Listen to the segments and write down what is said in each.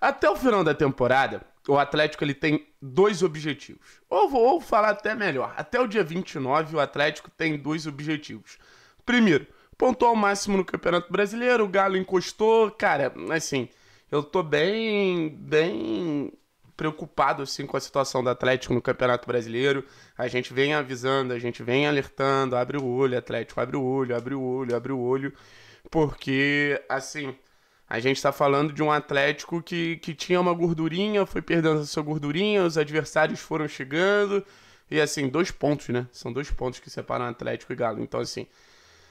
Até o final da temporada, o Atlético ele tem dois objetivos. Ou vou falar até melhor, até o dia 29 o Atlético tem dois objetivos. Primeiro, pontuar o máximo no Campeonato Brasileiro, o Galo encostou, cara, assim, eu tô bem, bem preocupado assim com a situação do Atlético no Campeonato Brasileiro. A gente vem avisando, a gente vem alertando, abre o olho, Atlético, abre o olho, abre o olho, abre o olho, porque assim, a gente está falando de um Atlético que, que tinha uma gordurinha, foi perdendo a sua gordurinha, os adversários foram chegando. E assim, dois pontos, né? São dois pontos que separam Atlético e Galo. Então, assim,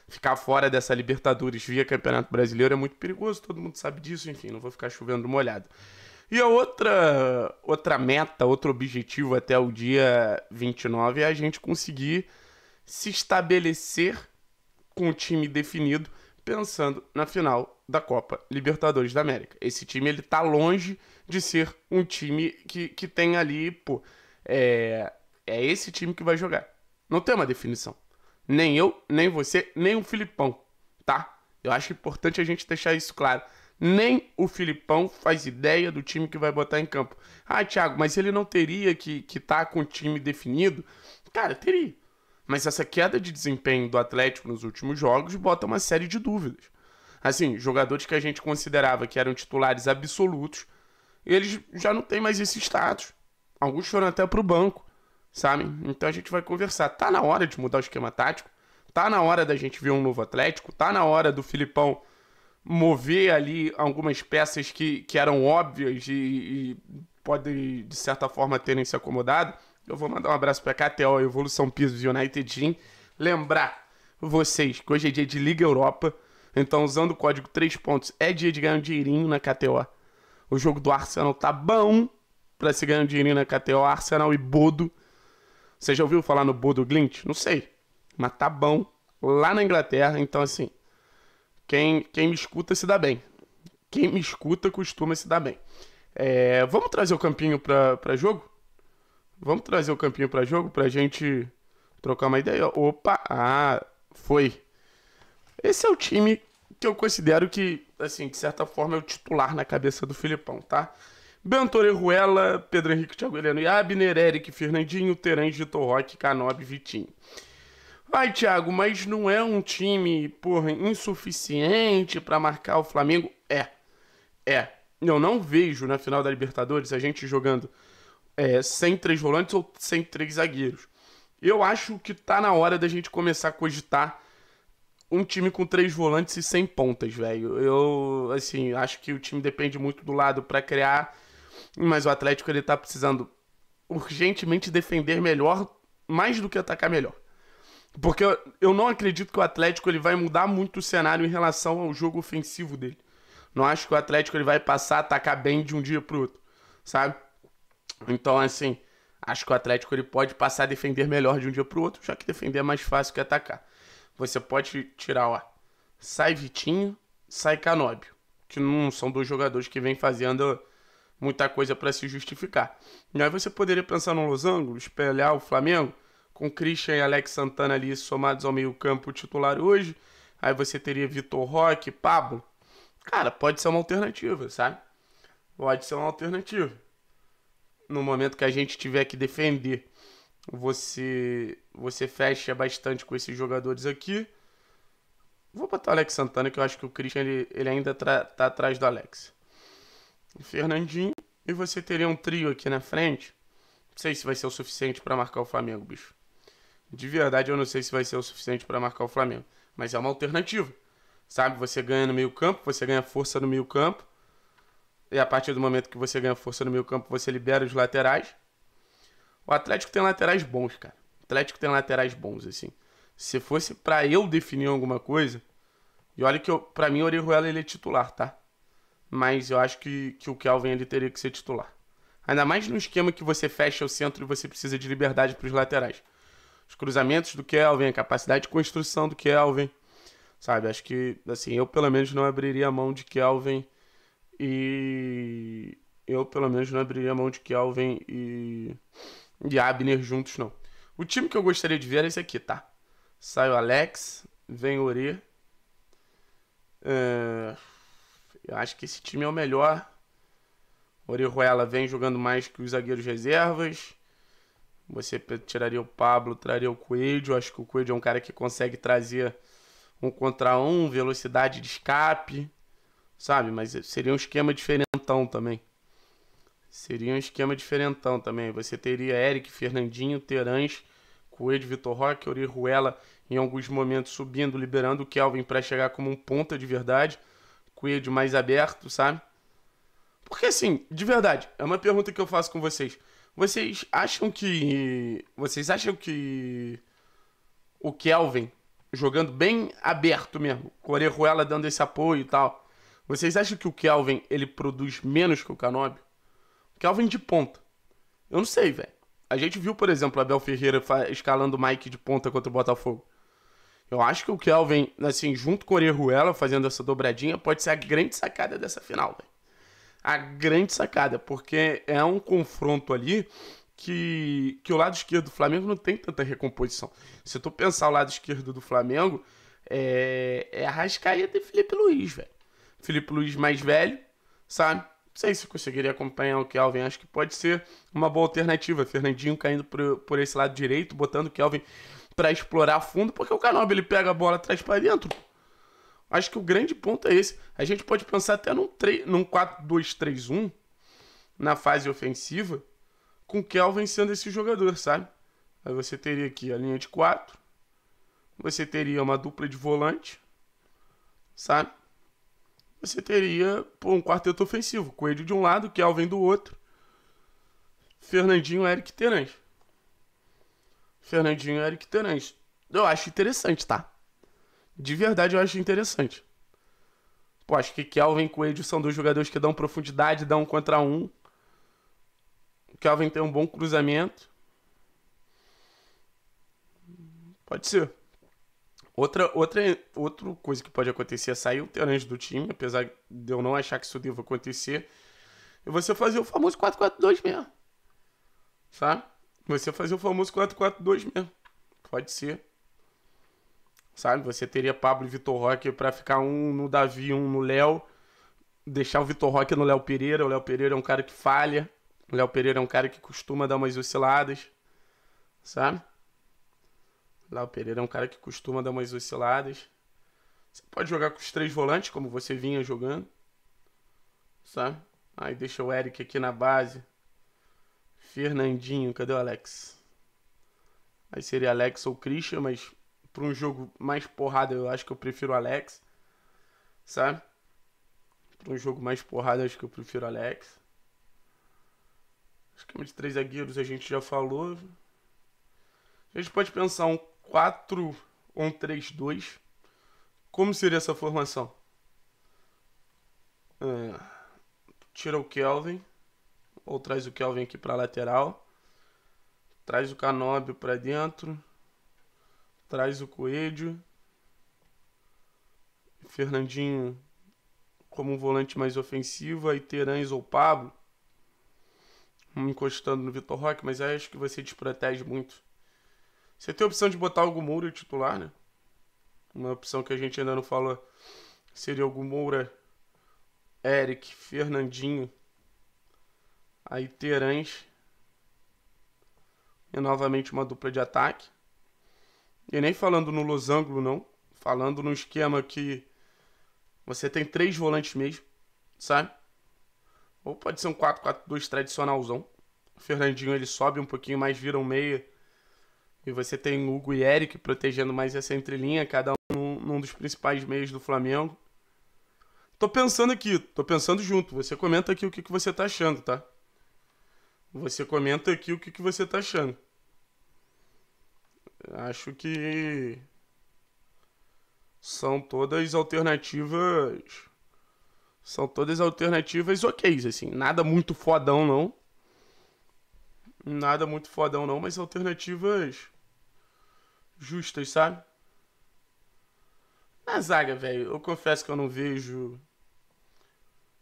ficar fora dessa Libertadores via Campeonato Brasileiro é muito perigoso, todo mundo sabe disso, enfim, não vou ficar chovendo molhado. E a outra, outra meta, outro objetivo até o dia 29 é a gente conseguir se estabelecer com o time definido pensando na final da Copa Libertadores da América. Esse time ele tá longe de ser um time que, que tem ali, pô, é, é esse time que vai jogar. Não tem uma definição. Nem eu, nem você, nem o Filipão, tá? Eu acho importante a gente deixar isso claro. Nem o Filipão faz ideia do time que vai botar em campo. Ah, Thiago, mas ele não teria que estar que tá com o time definido? Cara, teria. Mas essa queda de desempenho do Atlético nos últimos jogos bota uma série de dúvidas. Assim, jogadores que a gente considerava que eram titulares absolutos, eles já não têm mais esse status. Alguns foram até para o banco, sabe? Então a gente vai conversar. Tá na hora de mudar o esquema tático? Tá na hora da gente ver um novo Atlético? Tá na hora do Filipão mover ali algumas peças que, que eram óbvias e, e podem, de certa forma, terem se acomodado? Eu vou mandar um abraço pra KTO, Evolução Pisos United Gym. Lembrar vocês que hoje é dia de Liga Europa. Então, usando o código 3 pontos, é dia de ganhar um dinheirinho na KTO. O jogo do Arsenal tá bom pra se ganhar um dinheirinho na KTO. Arsenal e Bodo. Você já ouviu falar no Bodo Glint? Não sei. Mas tá bom lá na Inglaterra. Então, assim, quem, quem me escuta se dá bem. Quem me escuta costuma se dar bem. É, vamos trazer o campinho pra, pra jogo? Vamos trazer o campinho para jogo para a gente trocar uma ideia. Opa, ah, foi. Esse é o time que eu considero que, assim, de certa forma é o titular na cabeça do Filipão, tá? Bentore, Ruela, Pedro Henrique Thiago Heleno e Abner, Eric Fernandinho, Terence, Vitor Roque, Canob Vitinho. Ai, Thiago, mas não é um time, porra, insuficiente para marcar o Flamengo? É. É. Eu não vejo na final da Libertadores a gente jogando é, sem três volantes ou sem três zagueiros. Eu acho que tá na hora da gente começar a cogitar um time com três volantes e sem pontas, velho. Eu, assim, acho que o time depende muito do lado para criar, mas o Atlético ele tá precisando urgentemente defender melhor, mais do que atacar melhor. Porque eu, eu não acredito que o Atlético ele vai mudar muito o cenário em relação ao jogo ofensivo dele. Não acho que o Atlético ele vai passar a atacar bem de um dia pro outro, sabe? Então, assim, acho que o Atlético ele pode passar a defender melhor de um dia para o outro, já que defender é mais fácil que atacar. Você pode tirar, ó, sai Vitinho, sai Canóbio, que não são dois jogadores que vêm fazendo muita coisa para se justificar. E aí você poderia pensar no losango, espelhar o Flamengo, com Christian e Alex Santana ali somados ao meio-campo titular hoje. Aí você teria Vitor Roque, Pablo. Cara, pode ser uma alternativa, sabe? Pode ser uma alternativa no momento que a gente tiver que defender, você você fecha bastante com esses jogadores aqui. Vou botar o Alex Santana, que eu acho que o Christian ele, ele ainda tá atrás do Alex. Fernandinho. E você teria um trio aqui na frente. Não sei se vai ser o suficiente para marcar o Flamengo, bicho. De verdade, eu não sei se vai ser o suficiente para marcar o Flamengo. Mas é uma alternativa. Sabe? Você ganha no meio-campo, você ganha força no meio-campo. E a partir do momento que você ganha força no meio campo, você libera os laterais. O Atlético tem laterais bons, cara. O Atlético tem laterais bons, assim. Se fosse para eu definir alguma coisa, e olha que eu, pra mim o Orihuela ele é titular, tá? Mas eu acho que, que o Kelvin ele teria que ser titular. Ainda mais no esquema que você fecha o centro e você precisa de liberdade para os laterais. Os cruzamentos do Kelvin, a capacidade de construção do Kelvin. Sabe, acho que, assim, eu pelo menos não abriria a mão de Kelvin e eu, pelo menos, não abriria a mão de Kelvin e, e Abner juntos, não. O time que eu gostaria de ver é esse aqui, tá? Sai o Alex, vem o Ori. É... Eu acho que esse time é o melhor. Ori Ruela vem jogando mais que os zagueiros reservas. Você tiraria o Pablo, traria o Coelho. Eu acho que o Coelho é um cara que consegue trazer um contra um, velocidade de escape sabe? Mas seria um esquema diferentão também. Seria um esquema diferentão também. Você teria Eric, Fernandinho, Terãs, Coelho, Vitor Roque, Ori Ruela em alguns momentos subindo, liberando o Kelvin para chegar como um ponta de verdade. Coelho mais aberto, sabe? Porque assim, de verdade, é uma pergunta que eu faço com vocês. Vocês acham que. Vocês acham que. O Kelvin jogando bem aberto mesmo, com o dando esse apoio e tal. Vocês acham que o Kelvin ele produz menos que o Canóbio? Kelvin de ponta. Eu não sei, velho. A gente viu, por exemplo, Abel Ferreira escalando o Mike de ponta contra o Botafogo. Eu acho que o Kelvin, assim, junto com o Orejuela, fazendo essa dobradinha, pode ser a grande sacada dessa final, velho. A grande sacada, porque é um confronto ali que, que o lado esquerdo do Flamengo não tem tanta recomposição. Se tu pensar o lado esquerdo do Flamengo, é, é Arrascaeta e Felipe Luiz, velho. Felipe Luiz mais velho, sabe? Não sei se conseguiria acompanhar o Kelvin. Acho que pode ser uma boa alternativa. Fernandinho caindo por, por esse lado direito, botando o Kelvin para explorar fundo, porque o Canob ele pega a bola atrás para dentro. Acho que o grande ponto é esse. A gente pode pensar até num, num 4-2-3-1 na fase ofensiva, com o Kelvin sendo esse jogador, sabe? Aí você teria aqui a linha de 4, você teria uma dupla de volante, sabe? você teria pô, um quarteto ofensivo. Coelho de um lado, Kelvin do outro. Fernandinho, Eric Terãs. Fernandinho, Eric Terãs. Eu acho interessante, tá? De verdade, eu acho interessante. Pô, acho que Kelvin e Coelho são dois jogadores que dão profundidade, dão um contra um. Kelvin tem um bom cruzamento. Pode ser. Outra, outra, outra coisa que pode acontecer é sair o Terence do time, apesar de eu não achar que isso deva acontecer, e é você fazer o famoso 4-4-2 mesmo. Sabe? Você fazer o famoso 4-4-2 mesmo. Pode ser. Sabe? Você teria Pablo e Vitor Roque para ficar um no Davi, um no Léo. Deixar o Vitor Roque no Léo Pereira. O Léo Pereira é um cara que falha. O Léo Pereira é um cara que costuma dar umas osciladas. Sabe? Léo Pereira é um cara que costuma dar umas osciladas. Você pode jogar com os três volantes, como você vinha jogando. Sabe? Aí deixa o Eric aqui na base. Fernandinho, cadê o Alex? Aí seria Alex ou Christian, mas para um jogo mais porrada eu acho que eu prefiro o Alex. Sabe? Para um jogo mais porrada eu acho que eu prefiro o Alex. que de três zagueiros a gente já falou. A gente pode pensar um 4-1-3-2, como seria essa formação? É, tira o Kelvin, ou traz o Kelvin aqui para lateral, traz o Canóbio para dentro, traz o Coelho, Fernandinho como um volante mais ofensivo, aí Terães ou Pablo encostando no Vitor Roque, mas acho que você desprotege muito. Você tem a opção de botar o Moura titular, né? Uma opção que a gente ainda não fala seria o Moura, Eric, Fernandinho, aí Terãs. E novamente uma dupla de ataque. E nem falando no losango, não. Falando no esquema que você tem três volantes mesmo, sabe? Ou pode ser um 4-4-2 tradicionalzão. O Fernandinho ele sobe um pouquinho mais, vira um meia e você tem Hugo e Eric protegendo mais essa entrelinha, cada um num dos principais meios do Flamengo. Tô pensando aqui, tô pensando junto. Você comenta aqui o que, que você tá achando, tá? Você comenta aqui o que, que você tá achando. Acho que são todas alternativas. São todas alternativas ok, assim. Nada muito fodão, não nada muito fodão não, mas alternativas justas, sabe? Na zaga, velho, eu confesso que eu não vejo.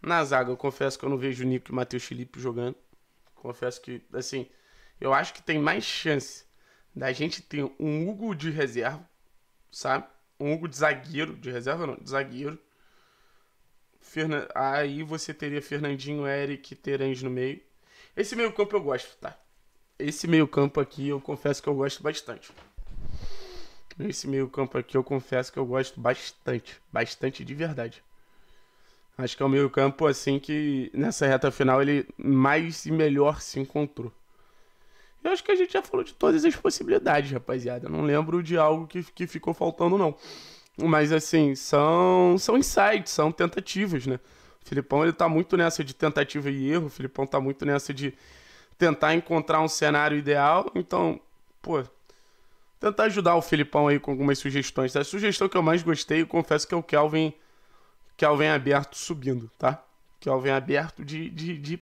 Na zaga, eu confesso que eu não vejo o Nico e o Matheus Felipe jogando. Confesso que, assim, eu acho que tem mais chance da gente ter um Hugo de reserva, sabe? Um Hugo de zagueiro, de reserva não, de zagueiro. Fernan... Aí você teria Fernandinho, Eric e Terence no meio. Esse meio campo eu gosto, tá? esse meio-campo aqui eu confesso que eu gosto bastante. Esse meio-campo aqui eu confesso que eu gosto bastante. Bastante de verdade. Acho que é o meio-campo assim que nessa reta final ele mais e melhor se encontrou. Eu acho que a gente já falou de todas as possibilidades, rapaziada. Eu não lembro de algo que, que ficou faltando, não. Mas assim, são, são insights, são tentativas, né? O Filipão ele tá muito nessa de tentativa e erro, o Filipão tá muito nessa de tentar encontrar um cenário ideal. Então, pô, tentar ajudar o Filipão aí com algumas sugestões. A sugestão que eu mais gostei, eu confesso que é o Kelvin, Kelvin aberto subindo, tá? Kelvin aberto de, de, de